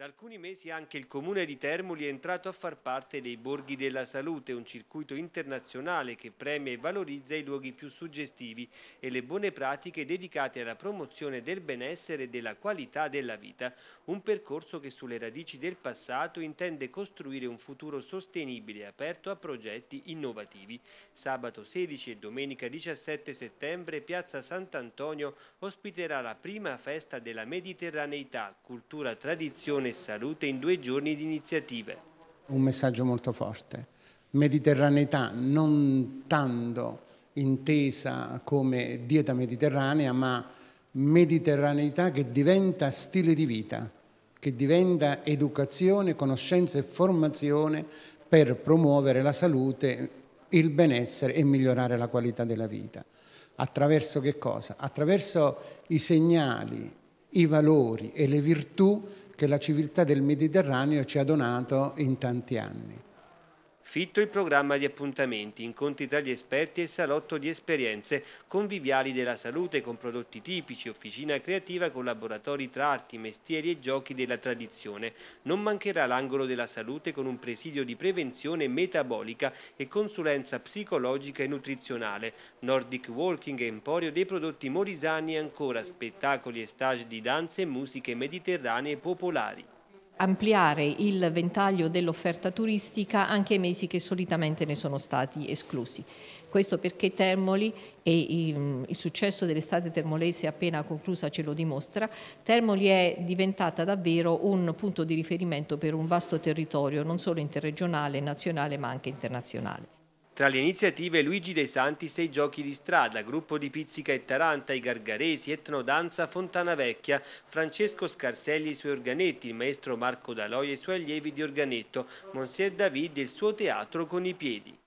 Da alcuni mesi anche il comune di Termoli è entrato a far parte dei Borghi della Salute, un circuito internazionale che premia e valorizza i luoghi più suggestivi e le buone pratiche dedicate alla promozione del benessere e della qualità della vita, un percorso che sulle radici del passato intende costruire un futuro sostenibile e aperto a progetti innovativi. Sabato 16 e domenica 17 settembre Piazza Sant'Antonio ospiterà la prima festa della Mediterraneità, cultura, tradizione e salute in due giorni di iniziative. Un messaggio molto forte. Mediterraneità non tanto intesa come dieta mediterranea, ma mediterraneità che diventa stile di vita, che diventa educazione, conoscenza e formazione per promuovere la salute, il benessere e migliorare la qualità della vita. Attraverso che cosa? Attraverso i segnali i valori e le virtù che la civiltà del Mediterraneo ci ha donato in tanti anni. Fitto il programma di appuntamenti, incontri tra gli esperti e salotto di esperienze conviviali della salute con prodotti tipici, officina creativa con laboratori tra arti, mestieri e giochi della tradizione. Non mancherà l'angolo della salute con un presidio di prevenzione metabolica e consulenza psicologica e nutrizionale, Nordic Walking e Emporio dei prodotti morisani e ancora spettacoli e stage di danze e musiche mediterranee popolari ampliare il ventaglio dell'offerta turistica anche ai mesi che solitamente ne sono stati esclusi. Questo perché Termoli, e ehm, il successo dell'estate termolese appena conclusa ce lo dimostra, Termoli è diventata davvero un punto di riferimento per un vasto territorio, non solo interregionale, nazionale ma anche internazionale. Tra le iniziative Luigi De Santis e i giochi di strada, gruppo di Pizzica e Taranta, i Gargaresi, Etnodanza, Fontana Vecchia, Francesco Scarselli e i suoi organetti, il maestro Marco D'Aloi e i suoi allievi di organetto, Monsier David e il suo teatro con i piedi.